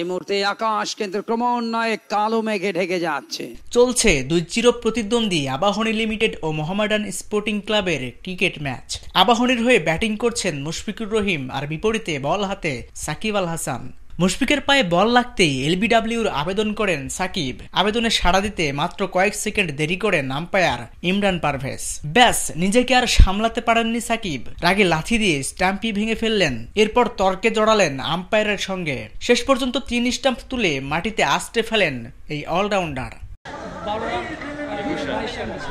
এই মুহূর্তে আকাশ কেন্দ্র ক্রমান্বয়ে কালো মেঘে ঢেকে যাচ্ছে চলছে দুই চির প্রতিদ্বন্দ্বী আবাহনী লিমিটেড ও মোহামেডান স্পোর্টিং ক্লাবের ক্রিকেট ম্যাচ আবাহনীর হয়ে ব্যাটিং করছেন মুশফিকুর রহিম আর বিপরীতে বল হাতে সাকিব আল হাসান মুশফিকের পায়ে বল লাগতেই এলবিডাব্লিউর আবেদন করেন সাকিব আবেদনে সাড়া দিতে মাত্র কয়েক সেকেন্ড দেরি করে নাম্পায়ার ইমরান পারভেজ ব্যাস নিজেকে আর সামলাতে পারেননি সাকিব রাগে লাথি দিয়ে স্ট্যাম্পি ভেঙে ফেললেন এরপর তর্কে জড়ালেন আম্পায়ারের সঙ্গে শেষ পর্যন্ত তিন স্ট্যাম্প তুলে মাটিতে আসতে ফেলেন এই allrounder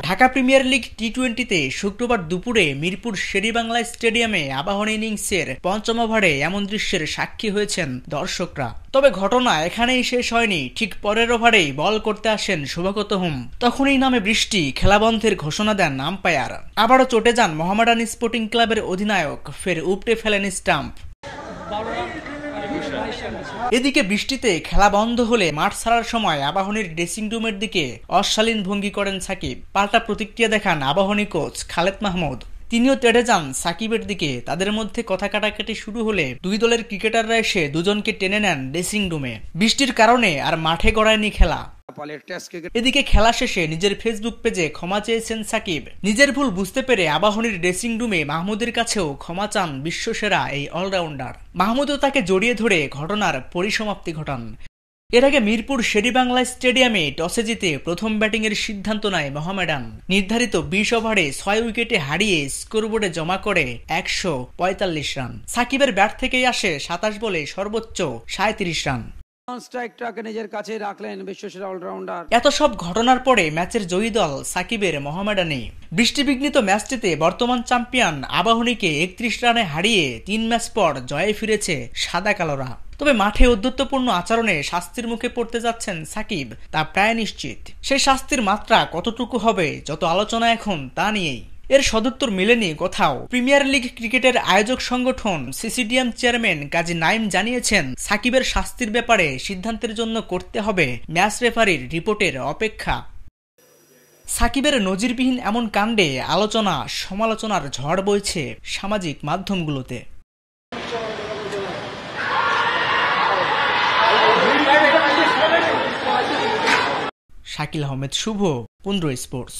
Dhaka premier league T টোয়েন্টিতে শুক্রবার দুপুরে মিরপুর শেরিবাংলা স্টেডিয়ামে আবাহন ইনিংসের পঞ্চম ওভারে এমন দৃশ্যের সাক্ষী হয়েছেন দর্শকরা তবে ঘটনা এখানেই শেষ হয়নি ঠিক পরের ওভারেই বল করতে আসেন শুভাগত হোম তখনই নামে বৃষ্টি খেলাবন্ধের ঘোষণা দেন নাম্পায়ার আবারও চটে যান মোহামেডান স্পোর্টিং ক্লাবের অধিনায়ক ফের উপটে ফেলেন স্টাম্প এদিকে বৃষ্টিতে খেলা বন্ধ হলে মাঠ ছাড়ার সময় আবাহনীর ড্রেসিং রুমের দিকে অশালীন ভঙ্গি করেন সাকিব পাল্টা প্রতিক্রিয়া দেখান আবাহনী কোচ খালেদ মাহমুদ তিনিও তেড়ে যান সাকিবের দিকে তাদের মধ্যে কথা কাটাকাটি শুরু হলে দুই দলের ক্রিকেটাররা এসে দুজনকে টেনে নেন ড্রেসিং রুমে বৃষ্টির কারণে আর মাঠে গড়ায়নি খেলা টেস্ট ক্রিকেট এদিকে খেলা শেষে নিজের ফেসবুক পেজে ক্ষমা চেয়েছেন সাকিব নিজের ভুল বুঝতে পেরে আবাহনীর ড্রেসিং রুমে মাহমুদের কাছেও ক্ষমা চান বিশ্বসেরা এই অলরাউন্ডার মাহমুদও তাকে জড়িয়ে ধরে ঘটনার পরিসমাপ্তি ঘটান এর আগে মিরপুর শেরিবাংলা স্টেডিয়ামে টসে জিতে প্রথম ব্যাটিংয়ের সিদ্ধান্ত নেয় মোহামেডান নির্ধারিত বিশ ওভারে ছয় উইকেটে হারিয়ে স্কোরবোর্ডে জমা করে একশো রান সাকিবের ব্যাট থেকেই আসে সাতাশ বলে সর্বোচ্চ সাঁত্রিশ রান নিজের কাছে রাখলেন বিশ্বসেরা অলরাউন্ডার এত সব ঘটনার পরে ম্যাচের জয়ী দল সাকিবের মোহামেডানে বৃষ্টিবিঘ্নিত ম্যাচটিতে বর্তমান চ্যাম্পিয়ন আবাহনীকে একত্রিশ রানে হারিয়ে তিন ম্যাচ পর জয়ে ফিরেছে সাদা কালোরা তবে মাঠে অধ্যত্বপূর্ণ আচরণে শাস্তির মুখে পড়তে যাচ্ছেন সাকিব তা প্রায় নিশ্চিত সেই শাস্তির মাত্রা কতটুকু হবে যত আলোচনা এখন তা নিয়েই এর সদুত্তর মেলেনি কোথাও প্রিমিয়ার লিগ ক্রিকেটের আয়োজক সংগঠন সিসিডিএম চেয়ারম্যান কাজী নাইম জানিয়েছেন সাকিবের শাস্তির ব্যাপারে সিদ্ধান্তের জন্য করতে হবে ম্যাচ রেফারির রিপোর্টের অপেক্ষা সাকিবের নজিরবিহীন এমন কাণ্ডে আলোচনা সমালোচনার ঝড় বইছে সামাজিক মাধ্যমগুলোতে শাকিল আহমেদ শুভ পুন্দ্র স্পোর্টস